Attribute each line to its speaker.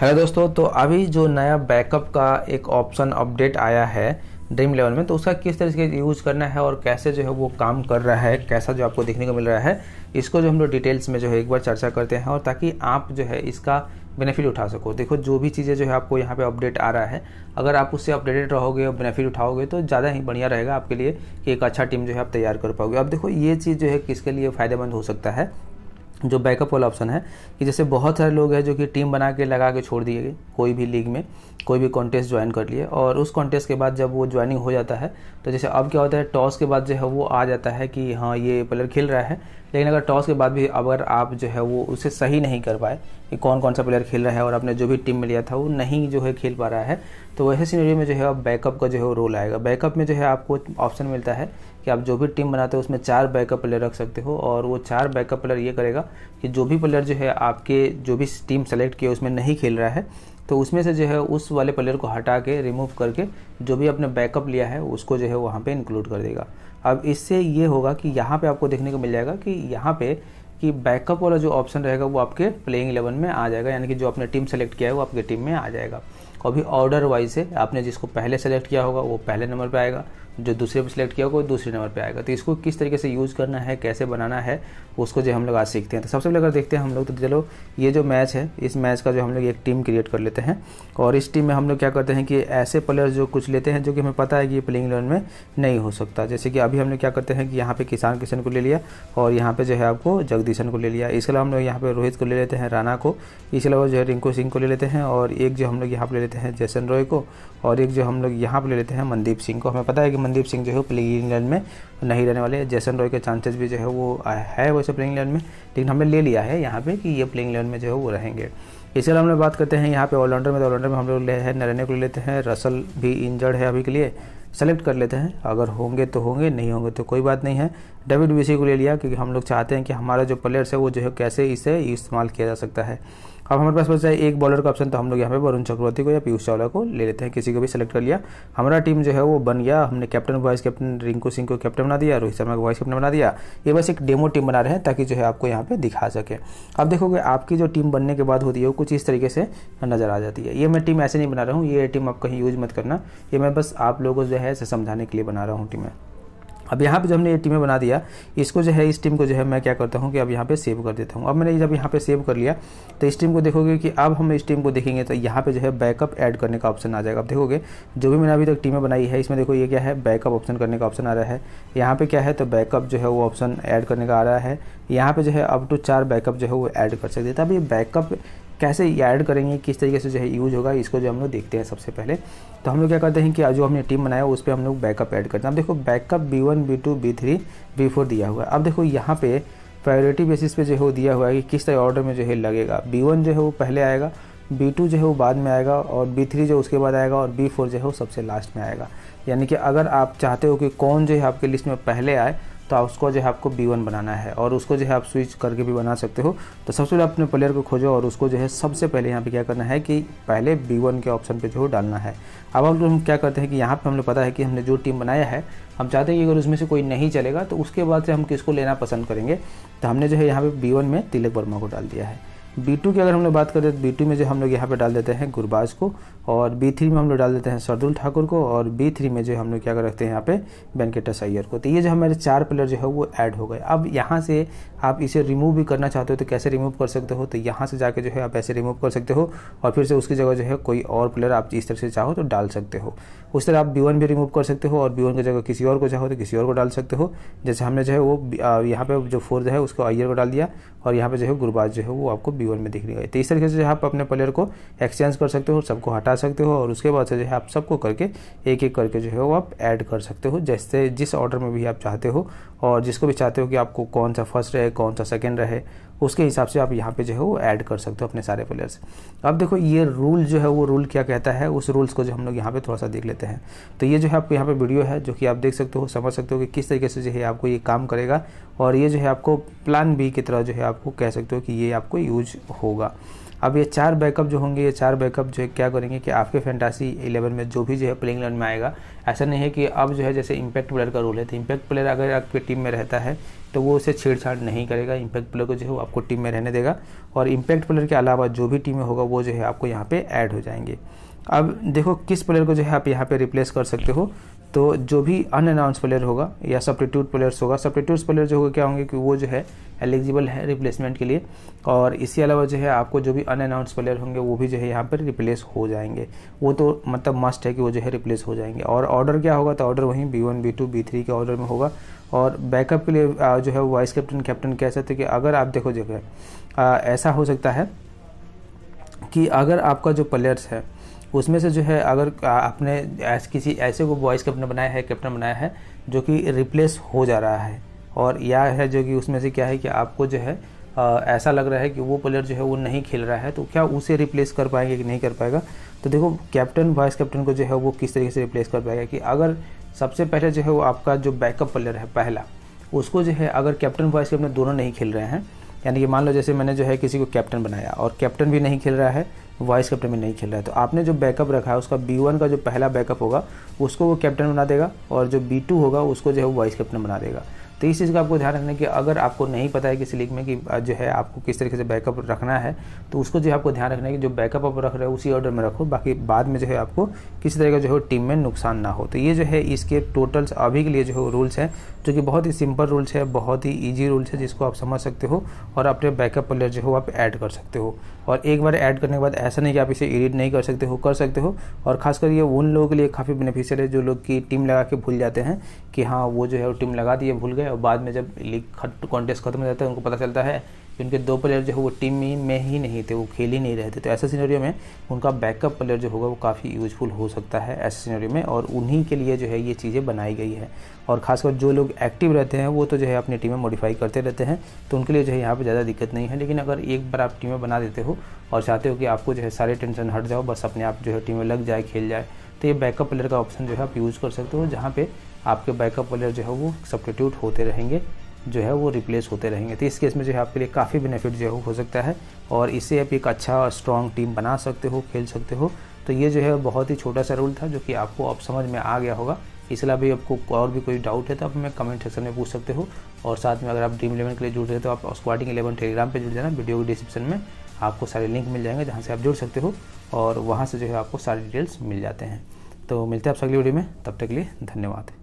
Speaker 1: hello दोस्तों तो अभी जो नया बैकअप का एक ऑप्शन अपडेट आया है ड्रीम लेवल में तो उसका किस तरीके से यूज़ करना है और कैसे जो है वो काम कर रहा है कैसा जो आपको देखने को मिल रहा है इसको जो हम लोग डिटेल्स में जो है एक बार चर्चा करते हैं और ताकि आप जो है इसका बेनिफिट उठा सको देखो जो भी चीज़ें जो है आपको यहाँ पे अपडेट आ रहा है अगर आप उससे अपडेटेड रहोगे और बेनिफिट उठाओगे तो ज़्यादा ही बढ़िया रहेगा आपके लिए कि एक अच्छा टीम जो है आप तैयार कर पाओगे अब देखो ये चीज़ जो है किसके लिए फ़ायदेमंद हो सकता है जो बैकअप वाला ऑप्शन है कि जैसे बहुत सारे लोग हैं जो कि टीम बना के लगा के छोड़ दिए गए कोई भी लीग में कोई भी कॉन्टेस्ट ज्वाइन कर लिए और उस कॉन्टेस्ट के बाद जब वो ज्वाइनिंग हो जाता है तो जैसे अब क्या होता है टॉस के बाद जो है वो आ जाता है कि हाँ ये प्लेयर खेल रहा है लेकिन अगर टॉस के बाद भी अगर आप जो है वो उसे सही नहीं कर पाए कि कौन कौन सा प्लेयर खेल रहा है और आपने जो भी टीम में लिया था वो नहीं जो है खेल पा रहा है तो वैसे सीनरी में जो है अब बैकअप का जो है वो रोल आएगा बैकअप में जो है आपको ऑप्शन मिलता है कि आप जो भी टीम बनाते हो उसमें चार बैकअप प्लेयर रख सकते हो और वो चार बैकअप प्लेयर ये करेगा कि जो भी प्लेयर जो है आपके जो भी टीम सेलेक्ट किया उसमें नहीं खेल रहा है तो उसमें से जो है उस वाले प्लेयर को हटा के रिमूव करके जो भी आपने बैकअप लिया है उसको जो है वहाँ पर इंक्लूड कर देगा अब इससे ये होगा कि यहाँ पर आपको देखने को मिल जाएगा कि यहाँ पर कि बैकअप वाला जो ऑप्शन रहेगा वो आपके प्लेइंग इलेवन में आ जाएगा यानी कि जो आपने टीम सेलेक्ट किया है वो आपके टीम में आ जाएगा और भी ऑर्डर वाइज है आपने जिसको पहले सेलेक्ट किया होगा वो पहले नंबर पर आएगा जो दूसरे पर सिलेक्ट किया होगा वो दूसरे नंबर पे आएगा तो इसको किस तरीके से यूज़ करना है कैसे बनाना है उसको जो हम लोग आज सीखते हैं तो सबसे पहले अगर देखते हैं हम लोग तो चलो ये जो मैच है इस मैच का जो हम लोग एक टीम क्रिएट कर लेते हैं और इस टीम में हम लोग क्या करते हैं कि ऐसे प्लेयर जो कुछ लेते हैं जो कि हमें पता है कि ये प्लेइंग इलेवन में नहीं हो सकता जैसे कि अभी हम लोग क्या करते हैं कि यहाँ पर किसान किशन को ले लिया और यहाँ पर जो है आपको जगदीशन को ले लिया इसके अलावा हम लोग यहाँ पर रोहित को ले लेते हैं राणा को इसके अलावा जो है रिंकू सिंह को ले लेते हैं और एक जो हम लोग यहाँ पर ले लेते हैं जैसन रॉय को और एक जो हम लोग यहाँ पर ले लेते हैं मनदीप सिंह को हमें पता है कि मनदीप सिंह जो है प्लेइंग इंग्लैंड में नहीं रहने वाले जैसन रॉय के चांसेस भी जो है वो है वैसे प्लेइंग इंग्लैंड में लेकिन हमने ले लिया है यहाँ पे कि ये प्लेइंग इंग्लैंड में जो है वो रहेंगे इसके अलावा हम बात करते हैं यहाँ पे ऑलराउंडर में तो ऑलराउंडर में हम लोग ले हैं नरेने को लेते हैं रसल भी इंजर्ड है अभी के लिए सेलेक्ट कर लेते हैं अगर होंगे तो होंगे नहीं होंगे तो कोई बात नहीं है डेविड बीसी को ले लिया क्योंकि हम लोग चाहते हैं कि हमारा जो प्लेयर्स है वो जो है कैसे इसे इस्तेमाल किया जा सकता है अब हमारे पास बस जाए एक बॉलर का ऑप्शन तो हम लोग यहाँ पे वरुण चक्रवर्ती को या पीयूष चावला को ले लेते हैं किसी को भी सिलेक्ट कर लिया हमारा टीम जो है वो बन गया हमने captain vice captain Rinku Singh को कैप्टन बना दिया रोहित शर्मा को वाइस कैप्टन बना दिया ये बस एक डेमो टीम बना रहे हैं ताकि जो है आपको यहाँ पे दिखा सके अब देखोगे आपकी जो टीम बनने के बाद होती है वो कुछ इस तरीके से नज़र आ जाती है ये मैं टीम ऐसे नहीं बना रहा हूँ ये टीम आप कहीं यूज़ मत करना ये मैं बस आप लोगों को जो है समझाने के लिए बना रहा हूँ टीमें अब यहाँ पे जो हमने ये टीमें बना दिया इसको जो है इस टीम को जो है मैं क्या करता हूँ कि अब यहाँ पे सेव कर देता हूँ अब मैंने जब यहाँ पे सेव कर लिया तो इस टीम को देखोगे कि अब हम इस टीम को देखेंगे तो यहाँ पे जो है बैकअप ऐड करने का ऑप्शन आ जाएगा अब देखोगे जो भी मैंने अभी तक टीमें बनाई है इसमें देखो ये क्या है बैकअप ऑप्शन करने का ऑप्शन आ रहा है यहाँ पर क्या है तो बैकअप जो है वो ऑप्शन ऐड करने का आ रहा है यहाँ पर जो है अप टू तो चार बैकअप जो है वो ऐड कर सकते अब ये बैकअप कैसे ऐड करेंगे किस तरीके से जो है यूज होगा इसको जो हम लोग देखते हैं सबसे पहले तो हम लोग क्या करते हैं कि जो हमने टीम बनाया उस पर हम लोग बैकअप ऐड करते हैं अब देखो backup B one B two B three B four दिया हुआ है अब देखो यहाँ पे प्रायोरिटी बेसिस पे जो है वो दिया हुआ है कि किस तरह ऑर्डर में जो है लगेगा बी वन जो है वो पहले आएगा बी टू जो है वो बाद में आएगा और बी थ्री जो उसके बाद आएगा और बी फोर जो है वो सबसे लास्ट में आएगा यानी कि अगर आप चाहते हो कि कौन जो है आपके लिस्ट में पहले आए तो आप उसको जो है आपको बी वन बनाना है और उसको जो है आप स्विच करके भी बना सकते हो तो सबसे पहले अपने प्लेयर को खोजो और उसको जो है सबसे पहले यहाँ पे क्या करना है कि पहले बी वन के ऑप्शन पे जो है डालना है अब हम लोग क्या करते हैं कि यहाँ पे हमें पता है कि हमने जो टीम बनाया है हम चाहते हैं कि अगर उसमें से कोई नहीं चलेगा तो उसके बाद से हम किसको लेना पसंद करेंगे तो हमने जो है यहाँ पर बी में तिलक वर्मा को डाल दिया है बी टू की अगर हम लोग बात करें तो बी टू में जो हम लोग यहाँ पे डाल देते हैं गुरबाज को और बी थ्री में हम लोग डाल देते हैं सरदुल ठाकुर को और बी थ्री में जो हम लोग क्या कर रखते हैं यहाँ पे वेंकटेश अय्यर को तो ये जो हमारे चार प्लेयर जो है वो ऐड हो गए अब यहाँ से आप इसे रिमूव भी करना चाहते हो तो कैसे रिमूव कर सकते हो तो यहाँ से जाके जो है आप ऐसे रिमूव कर सकते हो और फिर से उसकी जगह जो है कोई और प्लेयर आप इस तरह से चाहो तो डाल सकते हो उस तरह आप बी भी रिमूव कर सकते हो और बी की जगह किसी और को चाहो तो किसी और को डाल सकते हो जैसे हमने जो है वो यहाँ पर जो फोर्थ है उसको अय्यर को डाल दिया और यहाँ पर जो है गुरबाज जो है वो आपको बी ओवर में दिख रही है तो इस तरीके से आप अपने प्लेयर को एक्सचेंज कर सकते हो सबको हटा सकते हो और उसके बाद से जो है आप सबको करके एक एक करके जो है वो आप ऐड कर सकते हो जैसे जिस ऑर्डर में भी आप चाहते हो और जिसको भी चाहते हो कि आपको कौन सा फर्स्ट रहे कौन सा सेकेंड रहे उसके हिसाब से आप यहाँ पे जो है वो ऐड कर सकते हो अपने सारे प्लेयर्स अब देखो ये रूल जो है वो रूल क्या कहता है उस रूल्स को जो हम लोग यहाँ पे थोड़ा सा देख लेते हैं तो ये जो है आपको यहाँ पे वीडियो है जो कि आप देख सकते हो समझ सकते हो कि किस तरीके से जो है आपको ये काम करेगा और ये जो है आपको प्लान बी की तरह जो है आपको कह सकते हो कि ये आपको यूज होगा अब ये चार बैकअप जो होंगे ये चार बैकअप जो है क्या करेंगे कि आपके फैंटासी इलेवन में जो भी जो है प्लेइंग लाइन में आएगा ऐसा नहीं है कि अब जो है जैसे इम्पैक्ट प्लेयर का रोल है तो इम्पैक्ट प्लेयर अगर आपकी टीम में रहता है तो वो उसे छेड़छाड़ नहीं करेगा इम्पैक्ट प्लेयर को जो है वो आपको टीम में रहने देगा और इम्पैक्ट प्लेयर के अलावा जो भी टीम में होगा वो जो है आपको यहाँ पर ऐड हो जाएंगे अब देखो किस प्लेयर को जो है आप यहाँ पे रिप्लेस कर सकते हो तो जो भी अनअनाउंस प्लेयर होगा या सप्टीट्यूट प्लेयर्स होगा सप्टीट्यूट प्लेयर जो होगा क्या होंगे कि वो जो है एलिजिबल है रिप्लेसमेंट के लिए और इसी अलावा जो है आपको जो भी अनअनाउंस प्लेयर होंगे वो भी जो है यहाँ पर रिप्लेस हो जाएंगे वो तो मतलब मस्ट है कि वो जो है रिप्लेस हो जाएंगे और ऑर्डर क्या होगा तो ऑर्डर वहीं B one B two B three के ऑर्डर में होगा और बैकअप के लिए जो है वाइस कैप्टन कैप्टन कह सकते कि अगर आप देखो जो है ऐसा हो सकता है कि अगर आपका जो प्लेयर्स है उसमें से जो है अगर आपने ऐस, किसी ऐसे को वॉइस कैप्टन बनाया है कैप्टन बनाया है जो कि रिप्लेस हो जा रहा है और यह है जो कि उसमें से क्या है कि आपको जो है आ, ऐसा लग रहा है कि वो प्लेयर जो है वो नहीं खेल रहा है तो क्या उसे रिप्लेस कर पाएंगे कि नहीं कर पाएगा तो देखो कैप्टन वाइस कैप्टन को जो है वो किस तरीके से रिप्लेस कर पाएगा कि अगर सबसे पहले जो है वो आपका जो बैकअप प्लेयर है पहला उसको जो है अगर कैप्टन वाइस कैप्टन दोनों नहीं खेल रहे हैं यानी कि मान लो जैसे मैंने जो है किसी को कैप्टन बनाया और कैप्टन भी नहीं खेल रहा है वाइस कैप्टन भी नहीं खेल रहा है तो आपने जो बैकअप रखा है उसका बी वन का जो पहला बैकअप होगा उसको वो कैप्टन बना देगा और जो बी टू होगा उसको जो है वो वाइस कैप्टन बना देगा तो इस चीज़ का आपको ध्यान रखना कि अगर आपको नहीं पता है किसी लीक में कि जो है आपको किस तरीके से बैकअप रखना है तो उसको जो है आपको ध्यान रखना है कि जो बैकअप आप रख रहे हो उसी ऑर्डर में रखो बाकी बाद में जो है आपको किसी तरह का जो है टीम में नुकसान ना हो तो ये जो है इसके टोटल्स अभी के लिए जो है रूल्स हैं जो कि बहुत ही सिंपल रूल्स है बहुत ही ईजी रूल्स है जिसको आप समझ सकते हो और अपने बैकअप प्लेयर जो हो आप ऐड कर सकते हो और एक बार ऐड करने के बाद ऐसा नहीं कि आप इसे एडिट नहीं कर सकते हो कर सकते हो और खासकर ये उन लोगों के लिए काफ़ी बेनिफिशियल है जो लोग की टीम लगा के भूल जाते हैं कि हाँ वो जो है वो टीम लगा दिए भूल गए है और बाद में जब लीग कॉन्टेस्ट खत्म हो जाता है उनको पता चलता है कि उनके दो प्लेयर जो है वो टीम में ही नहीं थे वो खेल ही नहीं रहे थे तो ऐसे सीनरियो में उनका बैकअप प्लेयर जो होगा वो काफ़ी यूजफुल हो सकता है ऐसे सीनरियो में और उन्हीं के लिए जो है ये चीज़ें बनाई गई है और खासकर जो लोग एक्टिव रहते हैं वो तो जो है अपनी टीमें मॉडिफाई करते रहते हैं तो उनके लिए जो है यहाँ पर ज़्यादा दिक्कत नहीं है लेकिन अगर एक बार आप टीमें बना देते हो और चाहते हो कि आपको जो है सारे टेंशन हट जाओ बस अपने आप जो है टीमें लग जाए खेल जाए तो ये बैकअप प्लेयर का ऑप्शन जो है आप यूज़ कर सकते हो जहाँ पर आपके बैकअप प्लेयर जो है वो सब्सटीट्यूट होते रहेंगे जो है वो रिप्लेस होते रहेंगे तो इस केस में जो है आपके लिए काफ़ी बेनिफिट जो है हो सकता है और इससे आप एक अच्छा और स्ट्रॉन्ग टीम बना सकते हो खेल सकते हो तो ये जो है बहुत ही छोटा सा रूल था जो कि आपको अब समझ में आ गया होगा इसलिए अभी आपको और भी कोई डाउट है तो आप हमें कमेंट सेक्शन में पूछ सकते हो और साथ में अगर आप ड्रीम इलेवन के लिए जुड़ रहे हो तो आप स्क्वाडिंग इलेवन टेलीग्राम पर जुड़ जाना वीडियो के डिस्क्रिप्शन में आपको सारे लिंक मिल जाएंगे जहाँ से आप जुड़ सकते हो और वहाँ से जो है आपको सारी डिटेल्स मिल जाते हैं तो मिलते हैं आप अगली वीडियो में तब तक के लिए धन्यवाद